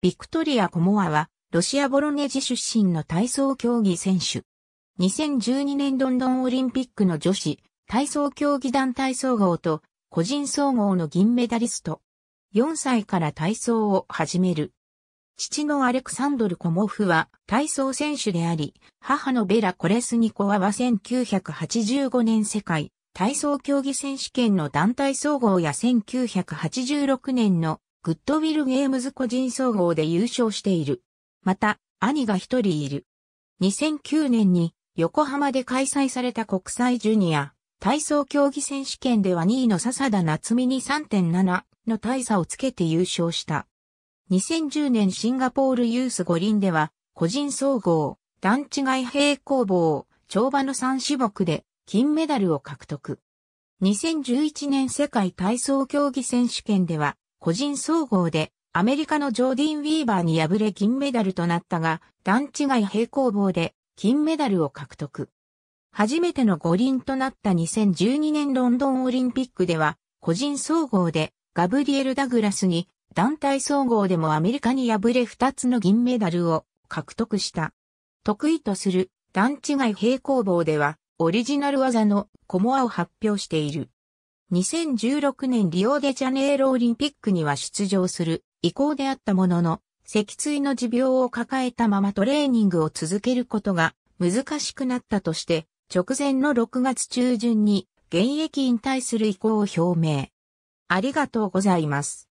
ビクトリア・コモアは、ロシア・ボロネジ出身の体操競技選手。2012年ロンドンオリンピックの女子、体操競技団体総合と、個人総合の銀メダリスト。4歳から体操を始める。父のアレクサンドル・コモフは体操選手であり、母のベラ・コレスニコワは1985年世界体操競技選手権の団体総合や1986年のグッドウィルゲームズ個人総合で優勝している。また、兄が一人いる。2009年に横浜で開催された国際ジュニア体操競技選手権では2位の笹田夏美に3.7の大差をつけて優勝した。2010年シンガポールユース五輪では個人総合、段違い平行棒、跳馬の3種目で金メダルを獲得。2011年世界体操競技選手権では個人総合でアメリカのジョーディン・ウィーバーに敗れ銀メダルとなったが、段違い平行棒で金メダルを獲得。初めての五輪となった2012年ロンドンオリンピックでは、個人総合でガブリエル・ダグラスに、団体総合でもアメリカに敗れ2つの銀メダルを獲得した。得意とする段違い平行棒では、オリジナル技のコモアを発表している。2016年リオデジャネイロオリンピックには出場する意向であったものの、脊椎の持病を抱えたままトレーニングを続けることが難しくなったとして、直前の6月中旬に現役引退する意向を表明。ありがとうございます。